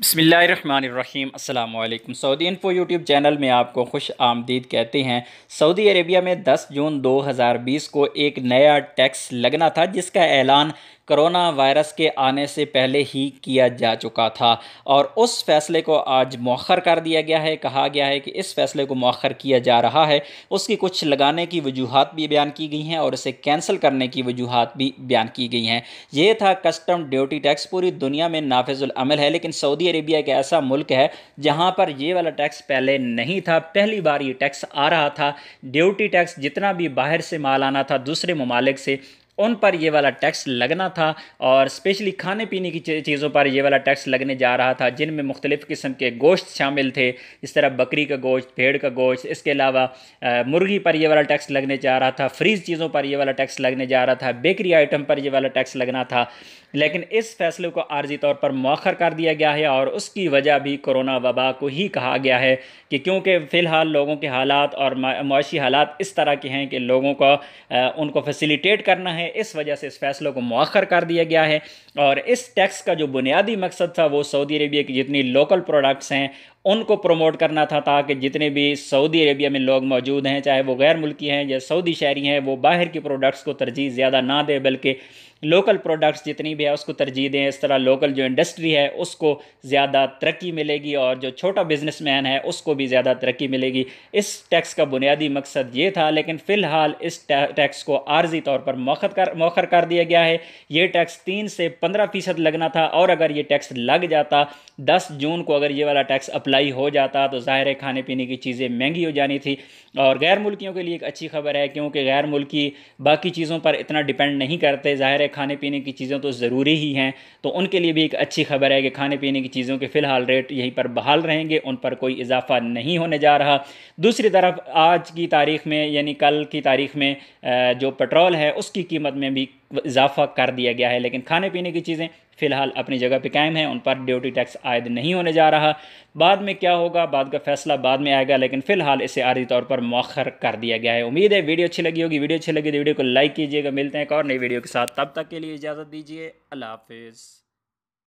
बसमीम् अल्लाम Saudi info YouTube channel में आपको खुश आमदीद कहते हैं सऊदी अरेबिया में 10 जून 2020 को एक नया टैक्स लगना था जिसका ऐलान कोरोना वायरस के आने से पहले ही किया जा चुका था और उस फैसले को आज मौखर कर दिया गया है कहा गया है कि इस फैसले को मौखर किया जा रहा है उसकी कुछ लगाने की वजूहत भी बयान की गई हैं और इसे कैंसिल करने की वजूहत भी बयान की गई हैं यह था कस्टम ड्यूटी टैक्स पूरी दुनिया में नाफिजुलमल है लेकिन सऊदी अरेबिया एक ऐसा मुल्क है जहाँ पर ये वाला टैक्स पहले नहीं था पहली बार ये टैक्स आ रहा था ड्यूटी टैक्स जितना भी बाहर से माल आना था दूसरे ममालिक से उन पर ये वाला टैक्स लगना था और स्पेशली खाने पीने की चीज़ों पर ये वाला टैक्स लगने जा रहा था जिनमें मुख्तलिफ़ किस्म के गोश्त शामिल थे इस तरह बकरी का गोश्त भेड़ का गोश्त इसके अलावा मुर्गी पर ये वाला टैक्स लगने जा रहा था फ्रीज चीज़ों पर ये वाला टैक्स लगने जा रहा था बेकरी आइटम पर ये वाला टैक्स लगना था लेकिन इस फैसले को आर्जी तौर पर मौखर कर दिया गया है और उसकी वजह भी कोरोना वबा को ही कहा गया है कि क्योंकि फ़िलहाल लोगों के हालात और मुशी हालात इस तरह के हैं कि लोगों को उनको फैसिलिटेट करना है हैं इस वजह से इस फैसले को मौखर कर दिया गया है और इस टैक्स का जो बुनियादी मकसद था वो सऊदी अरेबिया की जितनी लोकल प्रोडक्ट्स हैं उनको प्रमोट करना था ताकि जितने भी सऊदी अरेबिया में लोग मौजूद हैं चाहे वो गैर मुल्की हैं या सऊदी शहरी हैं वो बाहर की प्रोडक्ट्स को तरजीह ज़्यादा ना दें बल्कि लोकल प्रोडक्ट्स जितनी भी है उसको तरजीह दें इस तरह लोकल जो इंडस्ट्री है उसको ज़्यादा तरक्की मिलेगी और जो छोटा बिजनेसमैन है उसको भी ज़्यादा तरक्की मिलेगी इस टैक्स का बुनियादी मकसद ये था लेकिन फ़िलहाल इस टैक्स को आर्जी तौर पर मौखत कर मौखर कर दिया गया है ये टैक्स तीन से पंद्रह फीसद लगना था और अगर ये टैक्स लग जाता दस जून को अगर ये वाला टैक्स अप्लाई हो जाता तो ज़ाहिर है खाने पीने की चीज़ें महंगी हो जानी थी और गैर मुल्कियों के लिए एक अच्छी खबर है क्योंकि गैर मुल्की बाकी चीज़ों पर इतना डिपेंड नहीं करते ज़ाहिर है खाने पीने की चीज़ें तो ज़रूरी ही हैं तो उनके लिए भी एक अच्छी खबर है कि खाने पीने की चीज़ों के फ़िलहाल रेट यहीं पर बहाल रहेंगे उन पर कोई इजाफा नहीं होने जा रहा दूसरी तरफ आज की तारीख में यानी कल की तारीख में जो पेट्रोल है उसकी कीमत कीमत में भी इजाफा कर दिया गया है लेकिन खाने पीने की चीज़ें फ़िलहाल अपनी जगह पे कायम हैं उन पर ड्यूटी टैक्स आयद नहीं होने जा रहा बाद में क्या होगा बाद का फैसला बाद में आएगा लेकिन फ़िलहाल इसे आर्जी तौर पर मौखर कर दिया गया है उम्मीद है वीडियो अच्छी लगी होगी वीडियो अच्छी लगी तो वीडियो को लाइक कीजिएगा मिलते हैं एक और नई वीडियो के साथ तब तक के लिए इजाज़त दीजिए अल्लाह हाफिज़